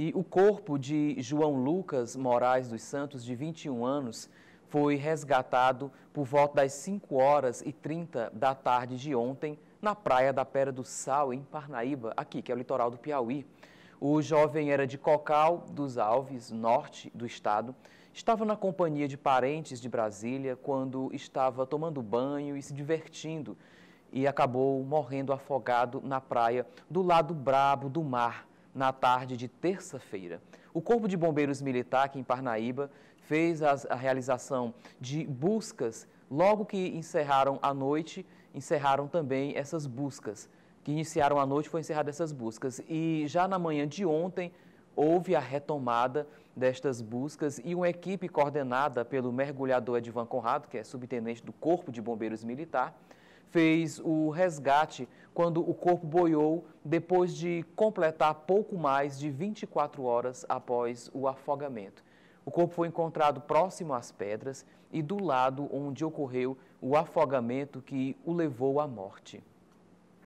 E o corpo de João Lucas Moraes dos Santos, de 21 anos, foi resgatado por volta das 5 horas e 30 da tarde de ontem na praia da Pera do Sal, em Parnaíba, aqui, que é o litoral do Piauí. O jovem era de Cocal dos Alves, norte do estado. Estava na companhia de parentes de Brasília quando estava tomando banho e se divertindo e acabou morrendo afogado na praia do lado brabo do mar na tarde de terça-feira. O Corpo de Bombeiros Militar aqui em Parnaíba fez a, a realização de buscas logo que encerraram a noite, encerraram também essas buscas. Que iniciaram a noite, foi encerrada essas buscas. E já na manhã de ontem, houve a retomada destas buscas e uma equipe coordenada pelo mergulhador Edvan Conrado, que é subtenente do Corpo de Bombeiros Militar, fez o resgate quando o corpo boiou depois de completar pouco mais de 24 horas após o afogamento. O corpo foi encontrado próximo às pedras e do lado onde ocorreu o afogamento que o levou à morte.